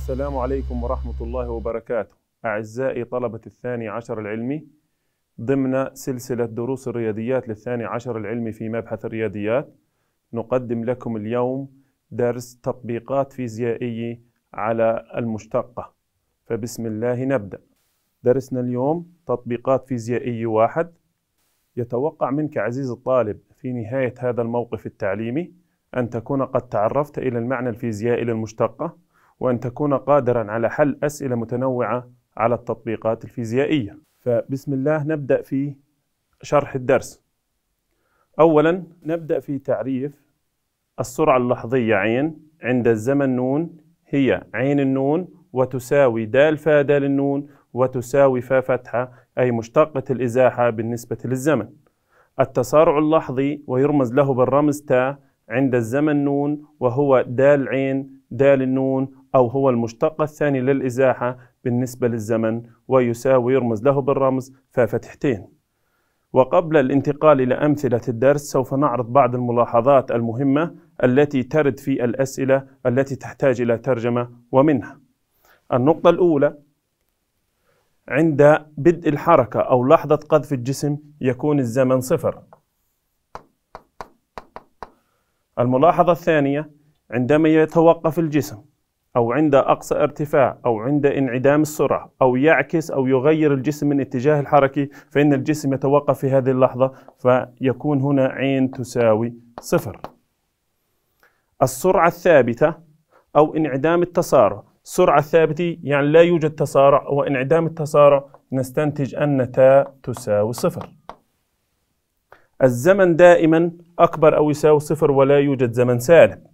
السلام عليكم ورحمة الله وبركاته أعزائي طلبة الثاني عشر العلمي ضمن سلسلة دروس الرياضيات للثاني عشر العلمي في مبحث الرياضيات نقدم لكم اليوم درس تطبيقات فيزيائية على المشتقة فبسم الله نبدأ درسنا اليوم تطبيقات فيزيائية واحد يتوقع منك عزيز الطالب في نهاية هذا الموقف التعليمي أن تكون قد تعرفت إلى المعنى الفيزيائي للمشتقة وأن تكون قادرا على حل أسئلة متنوعة على التطبيقات الفيزيائية فبسم الله نبدأ في شرح الدرس أولا نبدأ في تعريف السرعة اللحظية عين عند الزمن نون هي عين النون وتساوي دال فا دال النون وتساوي فا فتحة أي مشتقة الإزاحة بالنسبة للزمن التسارع اللحظي ويرمز له بالرمز تا عند الزمن نون وهو دال عين دال النون أو هو المشتق الثاني للإزاحة بالنسبة للزمن ويساوي يرمز له بالرمز فافتحتين وقبل الانتقال إلى أمثلة الدرس سوف نعرض بعض الملاحظات المهمة التي ترد في الأسئلة التي تحتاج إلى ترجمة ومنها النقطة الأولى عند بدء الحركة أو لحظة قذف الجسم يكون الزمن صفر الملاحظة الثانية عندما يتوقف الجسم أو عند أقصى ارتفاع أو عند انعدام السرعة أو يعكس أو يغير الجسم من اتجاه الحركي فإن الجسم يتوقف في هذه اللحظة فيكون هنا عين تساوي صفر السرعة الثابتة أو انعدام التسارع السرعة الثابتة يعني لا يوجد تسارع وانعدام التسارع نستنتج أن تاء تساوي صفر الزمن دائما أكبر أو يساوي صفر ولا يوجد زمن سالب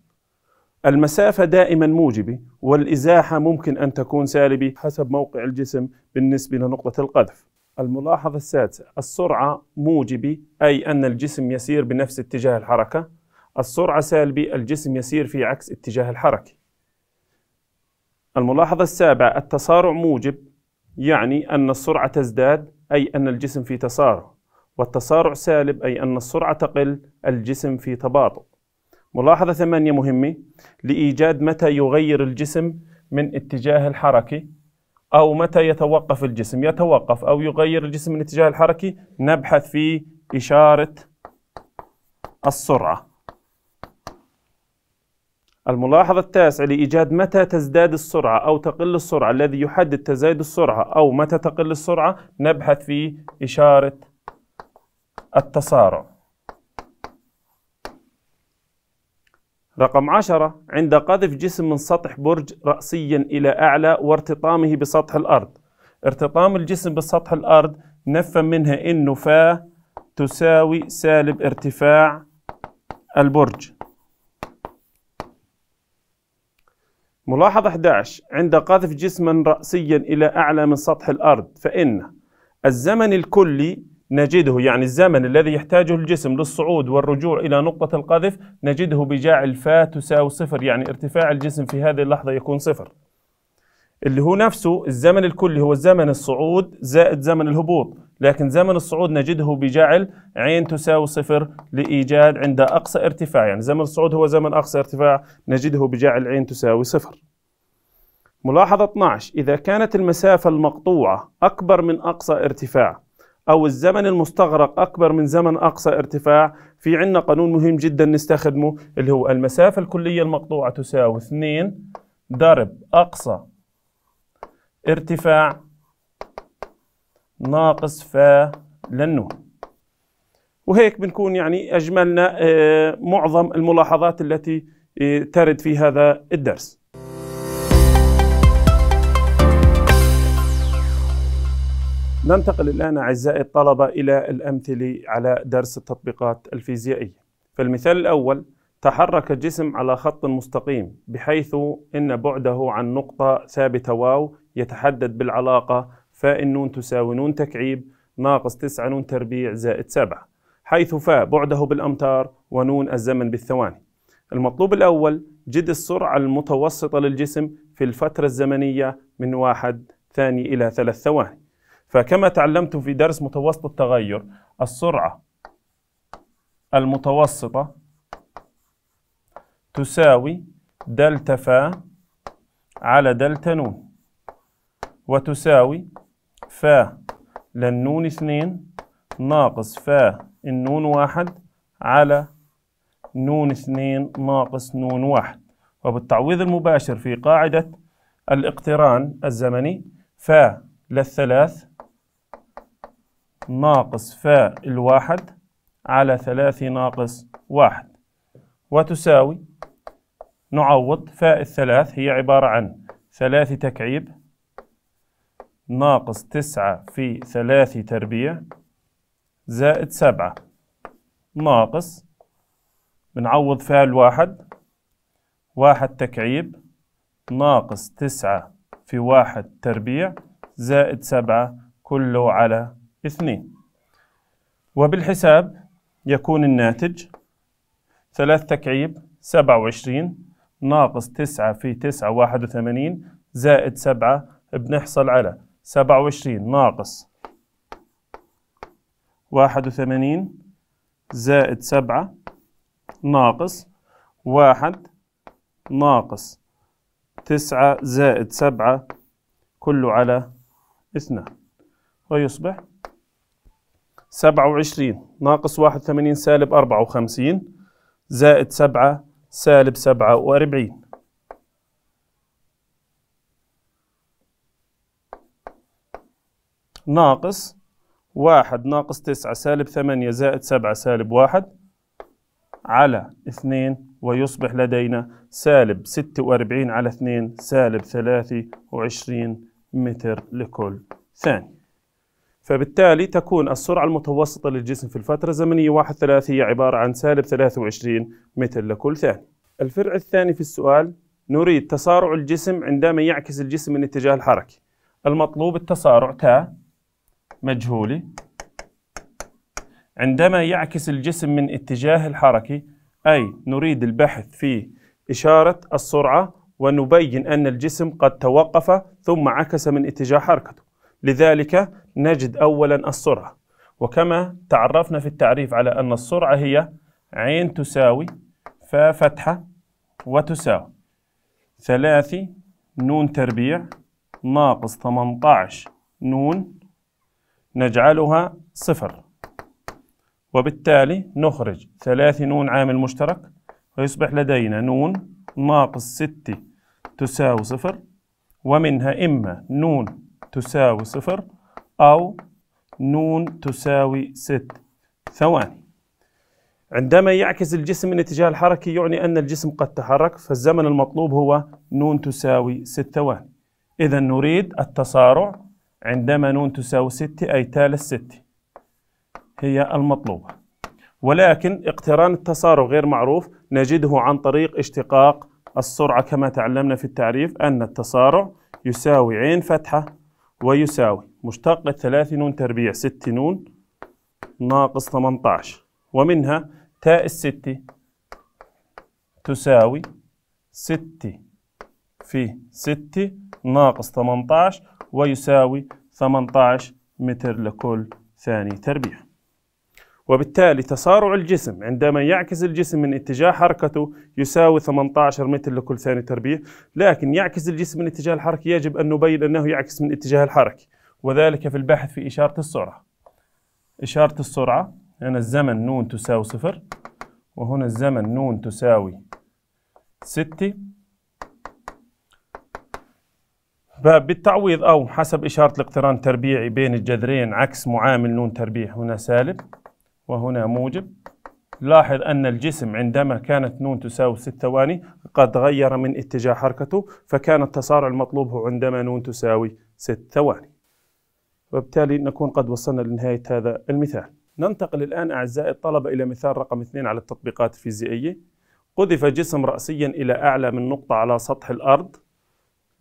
المسافة دائما موجبة والإزاحة ممكن أن تكون سالبة حسب موقع الجسم بالنسبة لنقطة القذف الملاحظة السادسة السرعة موجبة أي أن الجسم يسير بنفس اتجاه الحركة السرعة سالبة الجسم يسير في عكس اتجاه الحركة الملاحظة السابعة التسارع موجب يعني أن السرعة تزداد أي أن الجسم في تسارع والتسارع سالب أي أن السرعة تقل الجسم في تباطؤ ملاحظة ثمانية مهمة لإيجاد متى يغير الجسم من اتجاه الحركي أو متى يتوقف الجسم يتوقف أو يغير الجسم من اتجاه الحركي نبحث في إشارة السرعة الملاحظة التاسعة لإيجاد متى تزداد السرعة أو تقل السرعة الذي يحدد تزايد السرعة أو متى تقل السرعة نبحث في إشارة التسارع رقم عشرة عند قذف جسم من سطح برج رأسيا إلى أعلى وارتطامه بسطح الأرض ارتطام الجسم بسطح الأرض نفهم منها إنه فا تساوي سالب ارتفاع البرج ملاحظة 11 عند قذف جسما رأسيا إلى أعلى من سطح الأرض فإن الزمن الكلي نجده يعني الزمن الذي يحتاجه الجسم للصعود والرجوع إلى نقطة القذف نجده بجعل فا تساوي صفر يعني ارتفاع الجسم في هذه اللحظة يكون صفر اللي هو نفسه الزمن الكلي هو زمن الصعود زائد زمن الهبوط لكن زمن الصعود نجده بجعل عين تساوي صفر لإيجاد عند أقصى ارتفاع يعني زمن الصعود هو زمن أقصى ارتفاع نجده بجعل عين تساوي صفر ملاحظة 12 إذا كانت المسافة المقطوعة أكبر من أقصى ارتفاع أو الزمن المستغرق أكبر من زمن أقصى ارتفاع في عنا قانون مهم جدا نستخدمه اللي هو المسافة الكلية المقطوعة تساوي 2 ضرب أقصى ارتفاع ناقص فا للنوع وهيك بنكون يعني أجملنا آه، معظم الملاحظات التي آه، ترد في هذا الدرس ننتقل الآن أعزائي الطلبة إلى الأمثلة على درس التطبيقات الفيزيائية فالمثال الأول تحرك جسم على خط مستقيم بحيث إن بعده عن نقطة ثابتة واو يتحدد بالعلاقة فاء نون تساوي نون تكعيب ناقص تسعة نون تربيع زائد سبعة حيث فاء بعده بالأمتار ونون الزمن بالثواني المطلوب الأول جد السرعة المتوسطة للجسم في الفترة الزمنية من واحد ثاني إلى ثلاث ثواني فكما تعلمتم في درس متوسط التغير السرعة المتوسطة تساوي دلتا فا على دلتا نون وتساوي فا للنون اثنين ناقص فا النون واحد على نون اثنين ناقص نون واحد وبالتعويض المباشر في قاعدة الاقتران الزمني فا للثلاث ناقص فاء الواحد على ثلاثة ناقص واحد وتساوي نعوض فاء الثلاث هي عبارة عن ثلاثة تكعيب ناقص تسعة في ثلاثة تربيع زائد سبعة ناقص بنعوض فاء الواحد واحد تكعيب ناقص تسعة في واحد تربيع زائد سبعة كله على اثنين وبالحساب يكون الناتج ثلاث تكعيب سبعة وعشرين ناقص تسعة في تسعة واحد وثمانين زائد سبعة بنحصل على سبعة وعشرين ناقص واحد وثمانين زائد سبعة ناقص واحد ناقص تسعة زائد سبعة كله على اثنان ويصبح 27 ناقص 81 سالب 54 زائد 7 سالب 47 ناقص واحد ناقص تسعة سالب ثمانية زائد سبعة سالب واحد على اثنين ويصبح لدينا سالب ستة وأربعين على اثنين سالب ثلاثة وعشرين متر لكل ثانية فبالتالي تكون السرعة المتوسطة للجسم في الفترة الزمنية 31 هي عبارة عن سالب 23 متر لكل ثانية الفرع الثاني في السؤال نريد تسارع الجسم عندما يعكس الجسم من اتجاه الحركة. المطلوب التسارع تاء مجهولة عندما يعكس الجسم من اتجاه الحركة أي نريد البحث في إشارة السرعة ونبين أن الجسم قد توقف ثم عكس من اتجاه حركته لذلك نجد أولا السرعة وكما تعرفنا في التعريف على أن السرعة هي عين تساوي فا فتحة وتساوي ثلاثي نون تربيع ناقص 18 نون نجعلها صفر وبالتالي نخرج ثلاثي نون عامل مشترك ويصبح لدينا نون ناقص 6 تساوي صفر ومنها إما نون تساوي صفر أو نون تساوي ست ثواني عندما يعكس الجسم الاتجاه الحركي يعني أن الجسم قد تحرك فالزمن المطلوب هو نون تساوي ست ثواني إذا نريد التسارع عندما نون تساوي ست أي تال الست هي المطلوبة ولكن اقتران التسارع غير معروف نجده عن طريق اشتقاق السرعة كما تعلمنا في التعريف أن التسارع يساوي عين فتحة ويساوي مشتق الثلاث نون تربيع ست نون ناقص 18 ومنها تاء الستة تساوي ستة في ستة ناقص 18 ويساوي 18 متر لكل ثاني تربيع وبالتالي تسارع الجسم عندما يعكس الجسم من اتجاه حركته يساوي 18 متر لكل ثانية تربيع لكن يعكس الجسم من اتجاه الحركة يجب أن نبين أنه يعكس من اتجاه الحركة وذلك في البحث في إشارة السرعة إشارة السرعة هنا يعني الزمن نون تساوي صفر وهنا الزمن نون تساوي ستة بالتعويض أو حسب إشارة الاقتران التربيعي بين الجذرين عكس معامل نون تربيع هنا سالب وهنا موجب لاحظ أن الجسم عندما كانت نون تساوي 6 ثواني قد غير من اتجاه حركته فكان التسارع المطلوب هو عندما نون تساوي 6 ثواني وبالتالي نكون قد وصلنا لنهاية هذا المثال ننتقل الآن أعزائي الطلبة إلى مثال رقم 2 على التطبيقات الفيزيائية قذف جسم رأسيا إلى أعلى من نقطة على سطح الأرض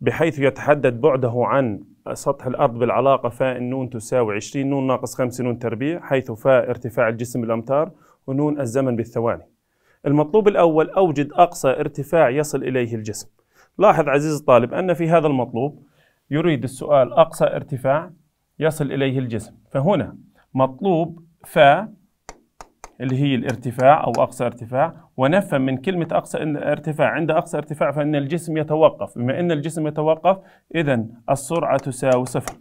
بحيث يتحدد بعده عن سطح الأرض بالعلاقة فاء النون تساوي 20 نون ناقص 5 نون تربيع حيث فاء ارتفاع الجسم بالأمتار ونون الزمن بالثواني المطلوب الأول أوجد أقصى ارتفاع يصل إليه الجسم لاحظ عزيزي الطالب أن في هذا المطلوب يريد السؤال أقصى ارتفاع يصل إليه الجسم فهنا مطلوب فاء اللي هي الارتفاع أو أقصى ارتفاع ونفهم من كلمة أقصى ارتفاع عند أقصى ارتفاع فإن الجسم يتوقف بما أن الجسم يتوقف إذا السرعة تساوي صفر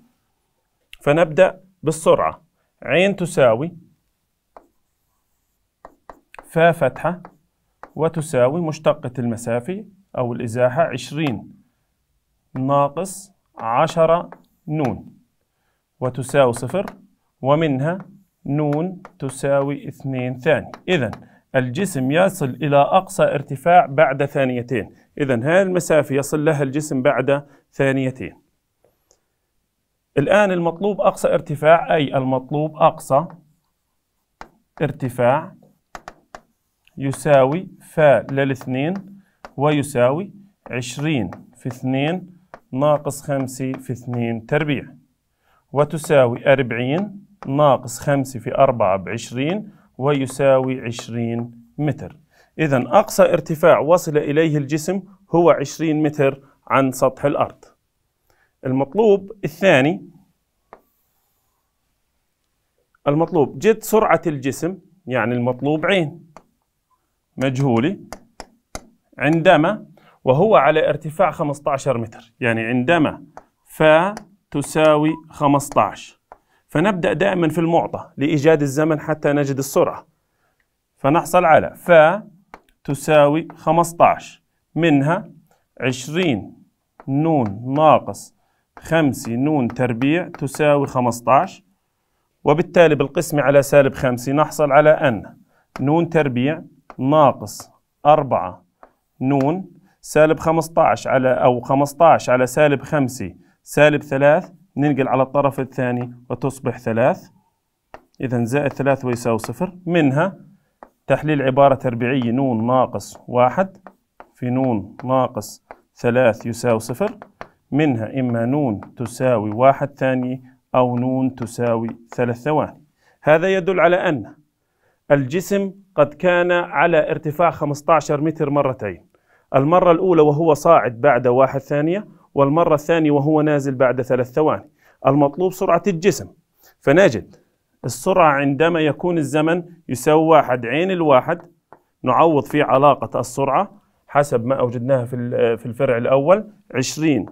فنبدأ بالسرعة عين تساوي فا فتحة وتساوي مشتقة المسافة أو الإزاحة 20 ناقص 10 نون وتساوي صفر ومنها نون تساوي اثنين ثاني إذا الجسم يصل إلى أقصى ارتفاع بعد ثانيتين إذا هذه المسافة يصل لها الجسم بعد ثانيتين الآن المطلوب أقصى ارتفاع أي المطلوب أقصى ارتفاع يساوي فا للاثنين ويساوي عشرين في اثنين ناقص خمسة في اثنين تربيع وتساوي أربعين ناقص 5 في 4 بعشرين ويساوي 20 متر إذا أقصى ارتفاع وصل إليه الجسم هو 20 متر عن سطح الأرض المطلوب الثاني المطلوب جد سرعة الجسم يعني المطلوب عين مجهولة عندما وهو على ارتفاع 15 متر يعني عندما فا تساوي 15 فنبدأ دائما في المعطى لإيجاد الزمن حتى نجد السرعة فنحصل على ف تساوي 15 منها 20 نون ناقص 5 نون تربيع تساوي 15 وبالتالي بالقسم على سالب 5 نحصل على أن نون تربيع ناقص 4 نون سالب 15 على أو 15 على سالب 5 سالب 3 ننقل على الطرف الثاني وتصبح ثلاث إذا زائد ثلاث ويساوي صفر منها تحليل عبارة تربيعية نون ناقص واحد في نون ناقص ثلاث يساوي صفر منها إما نون تساوي واحد ثاني أو نون تساوي ثلاث ثواني هذا يدل على أن الجسم قد كان على ارتفاع 15 متر مرتين المرة الأولى وهو صاعد بعد واحد ثانية والمرة الثانية وهو نازل بعد ثلاث ثواني المطلوب سرعة الجسم فنجد السرعة عندما يكون الزمن يساوي واحد عين الواحد نعوض في علاقة السرعة حسب ما أوجدناها في في الفرع الأول 20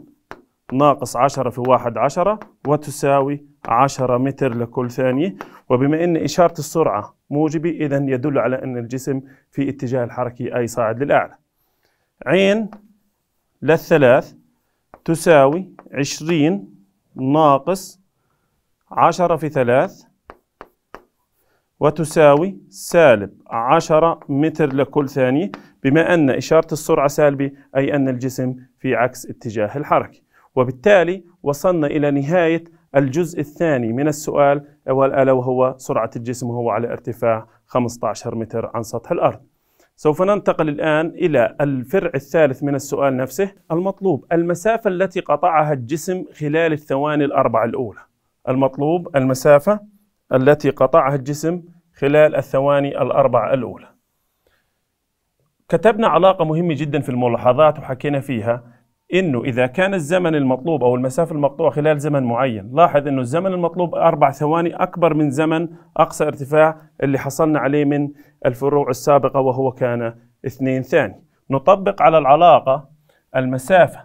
ناقص 10 في واحد 10 وتساوي 10 متر لكل ثانية وبما أن إشارة السرعة موجبة إذا يدل على أن الجسم في اتجاه الحركي أي صاعد للأعلى عين للثلاث تساوي عشرين ناقص عشرة في ثلاث وتساوي سالب عشرة متر لكل ثانية بما أن إشارة السرعة سالبة أي أن الجسم في عكس اتجاه الحركة وبالتالي وصلنا إلى نهاية الجزء الثاني من السؤال ألا وهو سرعة الجسم وهو على ارتفاع 15 متر عن سطح الأرض سوف ننتقل الآن إلى الفرع الثالث من السؤال نفسه المطلوب المسافة التي قطعها الجسم خلال الثواني الأربع الأولى المطلوب المسافة التي قطعها الجسم خلال الثواني الأربع الأولى كتبنا علاقة مهمة جدا في الملاحظات وحكينا فيها انه اذا كان الزمن المطلوب او المسافه المقطوعه خلال زمن معين لاحظ انه الزمن المطلوب اربع ثواني اكبر من زمن اقصى ارتفاع اللي حصلنا عليه من الفروع السابقه وهو كان اثنين ثاني نطبق على العلاقه المسافه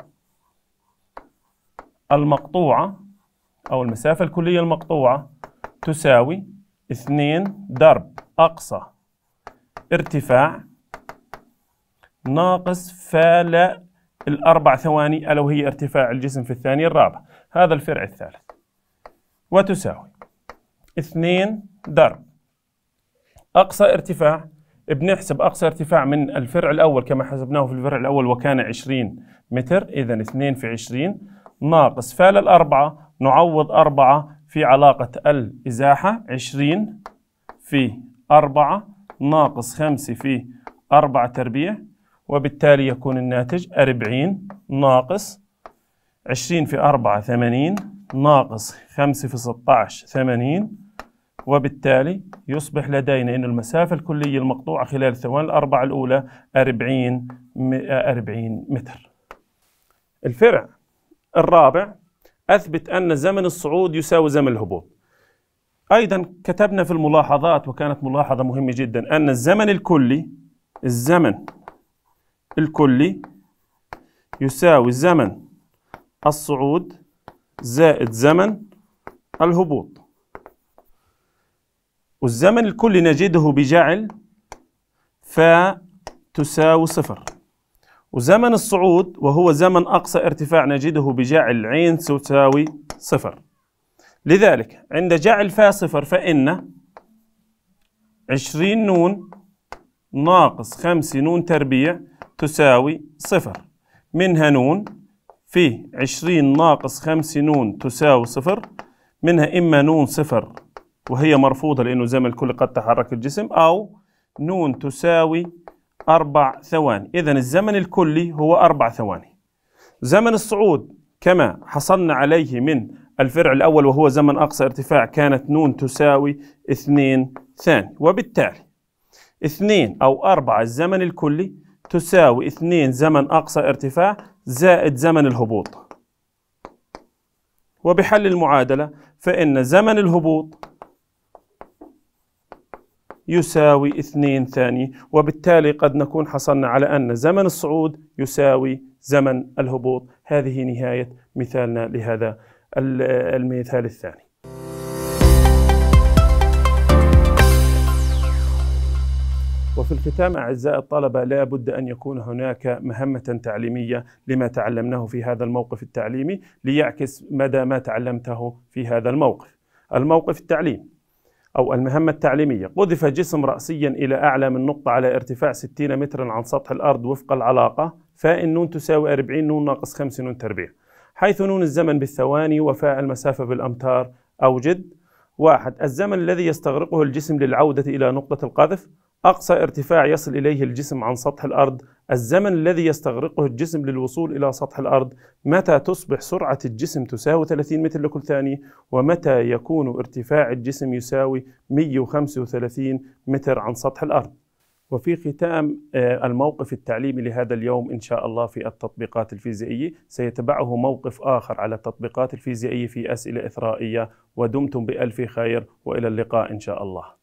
المقطوعه او المسافه الكليه المقطوعه تساوي اثنين ضرب اقصى ارتفاع ناقص فالأ الأربع ثواني ألا وهي ارتفاع الجسم في الثانية الرابعة هذا الفرع الثالث وتساوي اثنين درب أقصى ارتفاع بنحسب أقصى ارتفاع من الفرع الأول كما حسبناه في الفرع الأول وكان 20 متر إذا 2 في 20 ناقص فال الأربعة نعوض أربعة في علاقة الإزاحة 20 في أربعة ناقص 5 في أربعة تربيع وبالتالي يكون الناتج 40 ناقص 20 في 4 80 ناقص 5 في 16 80 وبالتالي يصبح لدينا أن المسافة الكلية المقطوعة خلال الثواني الأربعة الأولى 40 40 متر الفرع الرابع أثبت أن زمن الصعود يساوي زمن الهبوط أيضا كتبنا في الملاحظات وكانت ملاحظة مهمة جدا أن الزمن الكلي الزمن الكلي يساوي زمن الصعود زائد زمن الهبوط والزمن الكلي نجده بجعل فا تساوي صفر وزمن الصعود وهو زمن أقصى ارتفاع نجده بجعل عين تساوي صفر لذلك عند جعل فا صفر فإن عشرين نون ناقص خمس نون تربيع تساوي صفر منها نون في عشرين ناقص خمس نون تساوي صفر منها إما نون صفر وهي مرفوضة لأنه زي ما الكل قد تحرك الجسم أو نون تساوي أربع ثواني إذا الزمن الكلي هو أربع ثواني زمن الصعود كما حصلنا عليه من الفرع الأول وهو زمن أقصى ارتفاع كانت نون تساوي اثنين ثاني وبالتالي اثنين أو أربعة الزمن الكلي تساوي 2 زمن أقصى ارتفاع زائد زمن الهبوط وبحل المعادلة فإن زمن الهبوط يساوي 2 ثانية وبالتالي قد نكون حصلنا على أن زمن الصعود يساوي زمن الهبوط هذه نهاية مثالنا لهذا المثال الثاني وفي الختام أعزائي الطلبة لا بد أن يكون هناك مهمة تعليمية لما تعلمناه في هذا الموقف التعليمي ليعكس مدى ما تعلمته في هذا الموقف الموقف التعليم أو المهمة التعليمية قذف جسم رأسيا إلى أعلى من نقطة على ارتفاع 60 مترا عن سطح الأرض وفق العلاقة فإن نون تساوي 40 نون ناقص 5 نون تربيع حيث نون الزمن بالثواني وفاء المسافة بالأمتار أوجد واحد الزمن الذي يستغرقه الجسم للعودة إلى نقطة القذف أقصى ارتفاع يصل إليه الجسم عن سطح الأرض الزمن الذي يستغرقه الجسم للوصول إلى سطح الأرض متى تصبح سرعة الجسم تساوي 30 متر لكل ثانية ومتى يكون ارتفاع الجسم يساوي 135 متر عن سطح الأرض وفي ختام آه، الموقف التعليمي لهذا اليوم إن شاء الله في التطبيقات الفيزيائية سيتبعه موقف آخر على التطبيقات الفيزيائية في أسئلة إثرائية ودمتم بألف خير وإلى اللقاء إن شاء الله